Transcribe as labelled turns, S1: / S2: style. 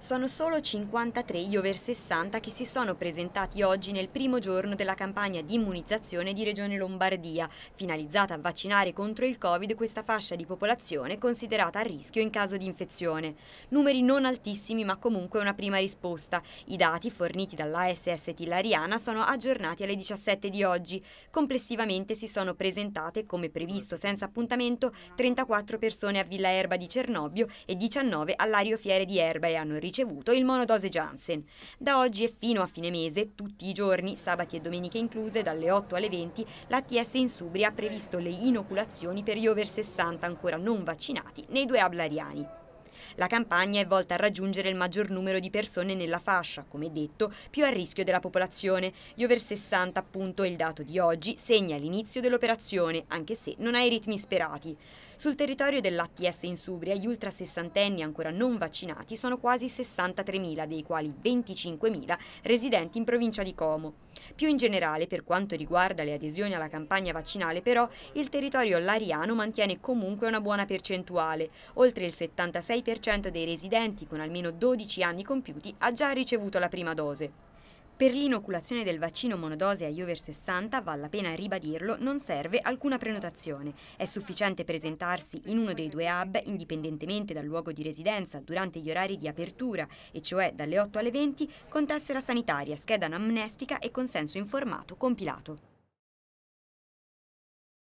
S1: Sono solo 53 gli over 60 che si sono presentati oggi nel primo giorno della campagna di immunizzazione di Regione Lombardia, finalizzata a vaccinare contro il Covid questa fascia di popolazione considerata a rischio in caso di infezione. Numeri non altissimi ma comunque una prima risposta. I dati forniti dall'ASS Tillariana sono aggiornati alle 17 di oggi. Complessivamente si sono presentate, come previsto senza appuntamento, 34 persone a Villa Erba di Cernobbio e 19 all'Ario Fiere di Erba e hanno ricevuto il monodose Janssen. Da oggi e fino a fine mese, tutti i giorni, sabati e domeniche incluse, dalle 8 alle 20, l'ATS in Subria ha previsto le inoculazioni per gli over 60 ancora non vaccinati nei due ablariani. La campagna è volta a raggiungere il maggior numero di persone nella fascia, come detto, più a rischio della popolazione. Gli over 60, appunto, il dato di oggi, segna l'inizio dell'operazione, anche se non ha i ritmi sperati. Sul territorio dell'ATS in Subria gli ultra sessantenni ancora non vaccinati sono quasi 63.000, dei quali 25.000 residenti in provincia di Como. Più in generale, per quanto riguarda le adesioni alla campagna vaccinale, però, il territorio lariano mantiene comunque una buona percentuale. Oltre il 76% dei residenti con almeno 12 anni compiuti ha già ricevuto la prima dose. Per l'inoculazione del vaccino monodose agli over 60, vale la pena ribadirlo, non serve alcuna prenotazione. È sufficiente presentarsi in uno dei due hub indipendentemente dal luogo di residenza durante gli orari di apertura, e cioè dalle 8 alle 20, con tessera sanitaria, scheda anamnestica e consenso informato compilato.